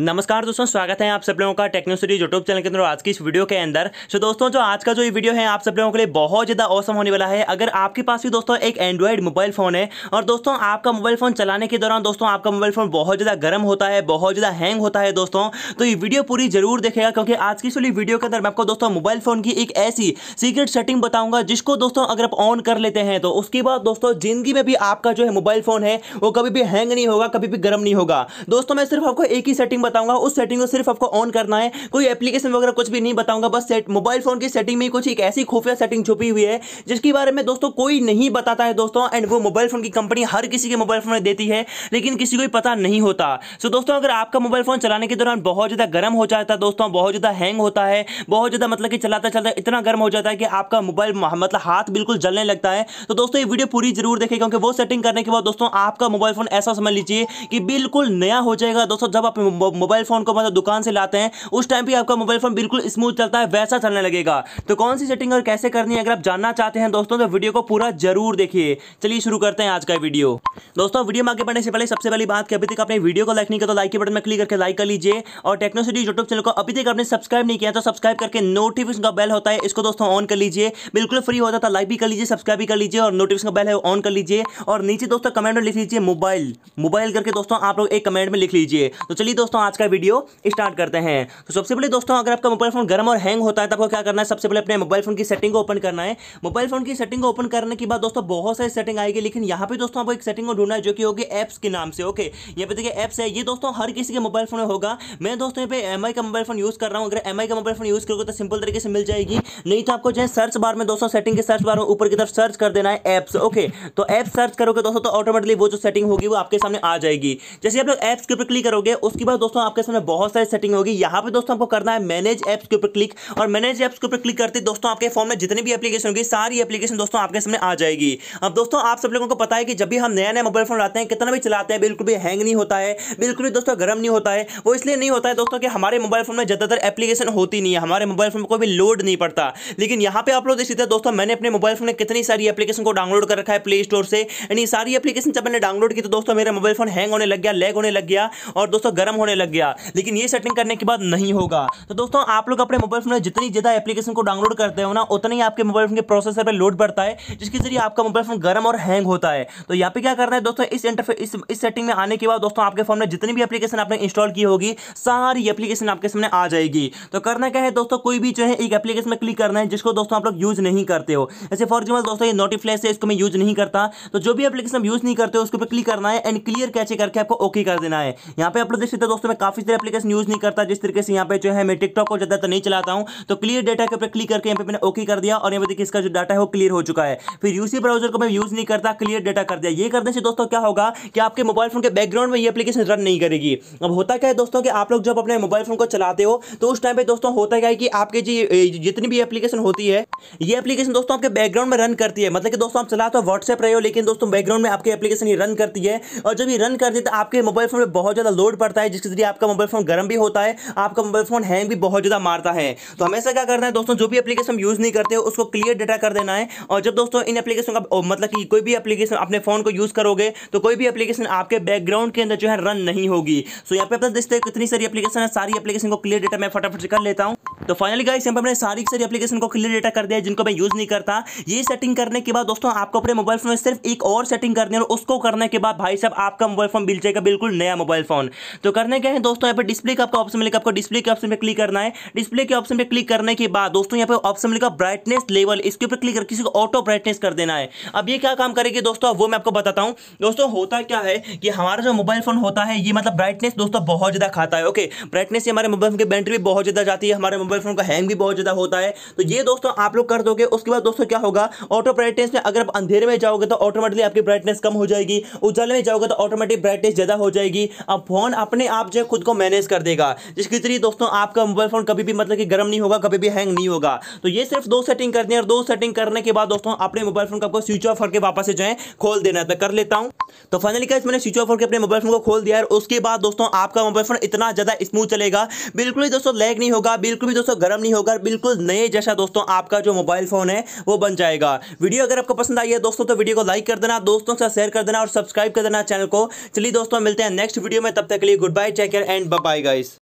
नमस्कार दोस्तों स्वागत है आप सब लोगों का टेक्नो सीरीज यूट्यूब चैनल के अंदर आज की इस वीडियो के अंदर तो दोस्तों जो आज का जो ये वीडियो है आप सब लोगों के लिए बहुत ज़्यादा औसम होने वाला है अगर आपके पास भी दोस्तों एक एंड्रॉइड मोबाइल फ़ोन है और दोस्तों आपका मोबाइल फ़ोन चलाने के दौरान दोस्तों आपका मोबाइल फ़ोन बहुत ज़्यादा गर्म होता है बहुत ज़्यादा हैंग होता है दोस्तों तो ये वीडियो पूरी जरूर देखेगा क्योंकि आज की इस वीडियो के अंदर मैं आपको दोस्तों मोबाइल फ़ोन की एक ऐसी सीक्रेट सेटिंग बताऊंगा जिसको दोस्तों अगर आप ऑन कर लेते हैं तो उसके बाद दोस्तों ज़िंदगी में भी आपका जो है मोबाइल फ़ोन है वो कभी भी हैंग नहीं होगा कभी भी गर्म नहीं होगा दोस्तों मैं सिर्फ आपको एक ही सेटिंग बताऊंगा उस सेटिंग को सिर्फ आपको ऑन करना है कोई एप्लीकेशन वगैरह कुछ भी नहीं बताऊंगा बस सेट मोबाइल फोन की सेटिंग में कुछ एक ऐसी खुफिया सेटिंग छुपी हुई है जिसके बारे में दोस्तों कोई नहीं बताता है दोस्तों एंड वो मोबाइल फोन की कंपनी हर किसी के मोबाइल फोन में देती है लेकिन किसी को पता नहीं होता सो दोस्तों अगर आपका मोबाइल फोन चलाने के दौरान बहुत ज़्यादा गर्म हो जाता है दोस्तों बहुत ज़्यादा हैंग होता है बहुत ज़्यादा मतलब कि चलाता चलता इतना गर्म हो जाता है कि आपका मोबाइल मतलब हाथ बिल्कुल जलने लगता है तो दोस्तों ये वीडियो पूरी जरूर देखें क्योंकि वो सेटिंग करने के बाद दोस्तों आपका मोबाइल फोन ऐसा समझ लीजिए कि बिल्कुल नया हो जाएगा दोस्तों जब आप मोबाइल फ़ोन को मतलब दुकान से लाते हैं उस टाइम पर आपका मोबाइल फ़ोन बिल्कुल स्मूथ चलता है वैसा चलने लगेगा तो कौन सी सेटिंग और कैसे करनी है अगर आप जानना चाहते हैं दोस्तों तो वीडियो को पूरा जरूर देखिए चलिए शुरू करते हैं आज का वीडियो दोस्तों वीडियो में आगे बढ़ने से पहले सबसे पहली बात कि अभी तक आपने वीडियो को लाइक नहीं किया तो लाइक के बटन में क्लिक करके लाइक कर लीजिए और टेक्नोसिटी यूट्यूब चैनल को अभी तक आपने सब्सक्राइब नहीं किया तो सब्सक्राइब करके नोटिफिकेशन का बेल होता है इसको दोस्तों ऑन कर लीजिए बिल्कुल फ्री होता था लाइक भी कर लीजिए सब्सक्राइब भी कर लीजिए और नोटिफिकेशन का बेल है ऑन कर लीजिए और नीचे दोस्तों कमेंट में लिख लीजिए मोबाइल मोबाइल करके दोस्तों आप लोग एक कमेंट में लिख लीजिए तो चलिए दोस्तों आज का वीडियो स्टार्ट करते हैं तो सबसे पहले दोस्तों अगर आपका मोबाइल फोन गर्म और हैंग होता है तो आपको क्या करना है सबसे पहले अपने मोबाइल फोन की सेटिंग को ओपन करना है मोबाइल फोन की सेटिंग को ओपन करने के बाद दोस्तों बहुत सारी सेटिंग आएगी लेकिन यहाँ पे दोस्तों आपको एक सेटिंग को ढूंढना है जो कि होगी एप्स के नाम से ओके यहाँ पे देखिए एप्स है ये दोस्तों हर किसी के मोबाइल फोन में होगा मैं दोस्तों यहाँ पे एम का मोबाइल फोन यूज़ कर रहा हूँ अगर एम का मोबाइल फोन यूज़ करोगे तो सिंपल तरीके से मिल जाएगी नहीं तो आपको जो है सर्च बार में दोस्तों सेटिंग के सर्च बार में ऊपर की तरफ सर्च कर देना है एप्स ओके तो एप्स सर्च करोगे दोस्तों तो ऑटोमेटिकली वो जो सेटिंग होगी वो आपके सामने आ जाएगी जैसे आप लोग एप्स के ऊपर क्लिक करोगे उसके बाद दोस्तों आपके सामने बहुत सारी सेटिंग होगी यहाँ पे दोस्तों आपको करना है मैनेज एप्स के ऊपर क्लिक और मैनेज एप्स के ऊपर क्लिक करते दोस्तों आपके फॉर्म में जितनी भी एप्लीकेशन होगी सारी एप्लीकेशन दोस्तों आपके सामने आ जाएगी अब दोस्तों आप सब लोगों को पता है कि जब भी हम नया नया मोबाइल फोन लाते हैं कितना भी चलाते हैं बिल्कुल भी हैंग नहीं होता है बिल्कुल भी दोस्तों गर्म नहीं होता है वो इसलिए नहीं होता है दोस्तों कि हमारे मोबाइल फोन में ज़्यादातर एप्लीकेशन होती नहीं है हमारे मोबाइल फोन में कोई भी लोड नहीं पड़ता लेकिन यहाँ पे आप लोग देख सकते हैं दोस्तों मैंने अपने मोबाइल फोन में कितनी सारी एप्लीकेशन को डाउनलोड कर रखा है प्ले स्टोर से यानी सारी एप्लीकेशन जब मैंने डाउनलोड की तो दोस्तों मेरा मोबाइल फोन हैंग होने लग गया लैग होने लग गया और दोस्तों गर्म होने लग गया लेकिन ये सेटिंग करने के बाद नहीं होगा तो दोस्तों आप लोग अपने मोबाइल फोन में जितनी ज़्यादा एप्लीकेशन को डाउनलोड करते हो ना उतना ही आपके मोबाइल फोन के प्रोसेसर पर लोड बढ़ता है जिसके जरिए आपका मोबाइल फोन गर्म और हैंग होता है तो यहाँ पे क्या करना है दोस्तों इस इंटरफे इस सेटिंग में आने के बाद दोस्तों आपके फोन में जितनी भी एप्लीकेशन आपने इंस्टॉल की होगी सारी एप्लीकेशन आपके सामने आ जाएगी तो करना क्या है दोस्तों कोई भी जो है एक एप्लीकेशन में क्लिक करना है जिसको दोस्तों आप लोग यूज़ नहीं करते हो जैसे फॉर एग्जाम्पल दोस्तों ये नोटिफ्लेस है इसको मैं यूज़ नहीं करता तो जो भी एप्लीकेशन यूज़ नहीं करते हो उसके ऊपर क्लिक करना है एंड क्लियर कैचे करके आपको ओके कर देना है यहाँ पे आप लोग देख सकते हैं दोस्तों तो मैं काफ़ी सारे एप्लीकेशन यूज़ नहीं करता जिस तरीके से यहाँ पे जो है मैं टिकटॉक को ज़्यादा तो नहीं चलाता हूँ तो क्लियर डेटा के ऊपर क्लिक करके यहाँ पे मैंने ओके कर दिया और यहाँ पे देखिए इसका जो डाटा है वो क्लियर हो चुका है फिर यूसी ब्राउजर को मैं यूज़ नहीं करता क्लियर डेटा कर दिया ये करने से दोस्तों क्या होगा कि आपके मोबाइल फोन के बैकग्राउंड में ये एप्लीकेशन रन नहीं करेगी अब होता क्या है दोस्तों कि आप लोग जब अपने मोबाइल फोन को चलाते हो तो उस टाइम पे दोस्तों होता क्या है कि आपके जी जितनी भी एप्लीकेशन होती है ये एप्लीकेशन दोस्तों आपके बैकग्राउंड में रन करती है मतलब कि दोस्तों आप चला तो व्हाट्सएप रहे हो लेकिन दोस्तों बैकग्राउंड में आपकी एप्लीकेशन ये रन करती है और जब ये रन करती है तो आपके मोबाइल फोन में बहुत ज़्यादा लोड पड़ता है जिसके यदि आपका मोबाइल फ़ोन गर्म भी होता है आपका मोबाइल फ़ोन हैंग भी बहुत ज़्यादा मारता है तो हमेशा क्या करना है दोस्तों जो भी एप्लीकेशन यूज़ नहीं करते उसको क्लियर डेटा कर देना है और जब दोस्तों इन एप्लीकेशन का मतलब कि कोई भी एप्लीकेशन अपने फ़ोन को यूज़ करोगे तो कोई भी एप्लीकेशन आपके बैकग्राउंड के अंदर जो है रन नहीं होगी सो यहाँ पे आप देखते हैं कितनी सारी एप्लीकेशन है सारी एप्लीकेशन को क्लियर डेटा मैं फटाफट से कर लेता हूँ तो फाइनली गाइस यहाँ पर मैंने सारी सारी एप्लीकेशन को क्लियर डेटा कर दिया जिनको मैं यूज़ नहीं करता ये सेटिंग करने के बाद दोस्तों आपको अपने मोबाइल फोन में सिर्फ एक और सेटिंग करनी है और उसको करने के बाद भाई साहब आपका मोबाइल फोन मिल जाएगा बिल्कुल नया मोबाइल फोन तो करने के हैं दोस्तों यहाँ पर डिस्प्ले का आपका ऑप्शन मिलेगा आपको डिस्प्ले के ऑप्शन पर क्लिक करना है डिस्प्ले के ऑप्शन पर क्लिक करने के बाद दोस्तों यहाँ पर ऑप्शन मिलेगा ब्राइटनेस लेवल इसके ऊपर क्लिक कर किसी को ऑटो ब्राइटनेस कर देना है अब ये क्या काम करेगी दोस्तों वो मैं आपको बताता हूँ दोस्तों होता क्या है कि हमारा जो मोबाइल फोन होता है ये मतलब ब्राइटनेस दोस्तों बहुत ज़्यादा खाता है ओके ब्राइटनेस से हमारे मोबाइल फोन की बैटरी भी बहुत ज़्यादा जाती है हमारे मोबाइल मोबाइल फोन का हैंग भी बहुत ज़्यादा होता है तो ये दोस्तों आप लोग कर दोगे उसके बाद दोस्तों क्या होगा ऑटो ब्राइटनेस में अगर आप अंधेरे में जाओगे तो ऑटोमेटिकली आपकी ब्राइटनेस कम हो जाएगी उजाले में जाओगे तो ऑटोमेटिक ब्राइटनेस ज़्यादा हो जाएगी अब फोन अपने आप जो खुद को मैनेज कर देगा जिसकी तरह दोस्तों आपका मोबाइल फोन कभी भी मतलब कि गर्म नहीं होगा कभी भी हैंग नहीं होगा तो ये सिर्फ दो सेटिंग करनी है और दो सेटिंग करने के बाद दोस्तों अपने मोबाइल फोन का स्विच ऑफ करके वापस से जो है खोल देना है तो कर लेता हूँ तो फाइनली कैसे मैंने स्विच ऑफ करके अपने मोबाइल फोन को खोल दिया और उसके बाद दोस्तों आपका मोबाइल फोन इतना ज़्यादा स्मूथ चलेगा बिल्कुल ही दोस्तों लैग नहीं होगा बिल्कुल भी दोस्तों गर्म नहीं होगा बिल्कुल नए जैसा दोस्तों आपका जो मोबाइल फ़ोन है वो बन जाएगा वीडियो अगर आपको पसंद आई है दोस्तों तो वीडियो को लाइक कर देना दोस्तों से शेयर कर देना और सब्सक्राइब कर देना चैनल को चलिए दोस्तों मिलते हैं नेक्स्ट वीडियो में तब तक के लिए good bye check and bye guys